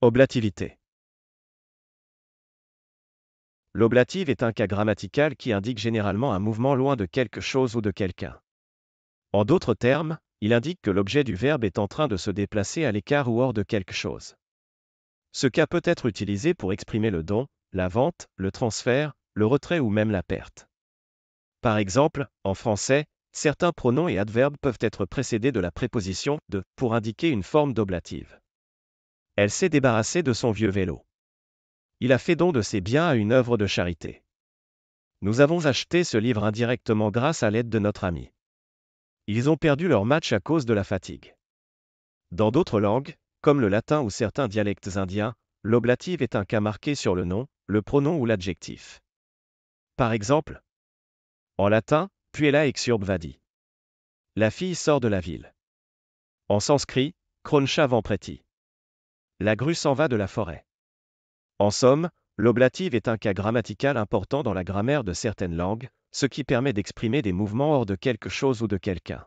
Oblativité. L'oblative est un cas grammatical qui indique généralement un mouvement loin de quelque chose ou de quelqu'un. En d'autres termes, il indique que l'objet du verbe est en train de se déplacer à l'écart ou hors de quelque chose. Ce cas peut être utilisé pour exprimer le don, la vente, le transfert, le retrait ou même la perte. Par exemple, en français, certains pronoms et adverbes peuvent être précédés de la préposition de pour indiquer une forme d'oblative. Elle s'est débarrassée de son vieux vélo. Il a fait don de ses biens à une œuvre de charité. Nous avons acheté ce livre indirectement grâce à l'aide de notre ami. Ils ont perdu leur match à cause de la fatigue. Dans d'autres langues, comme le latin ou certains dialectes indiens, l'oblative est un cas marqué sur le nom, le pronom ou l'adjectif. Par exemple, en latin, puella vadi. La fille sort de la ville. En sanskrit, kroncha preti. La grue s'en va de la forêt. En somme, l'oblative est un cas grammatical important dans la grammaire de certaines langues, ce qui permet d'exprimer des mouvements hors de quelque chose ou de quelqu'un.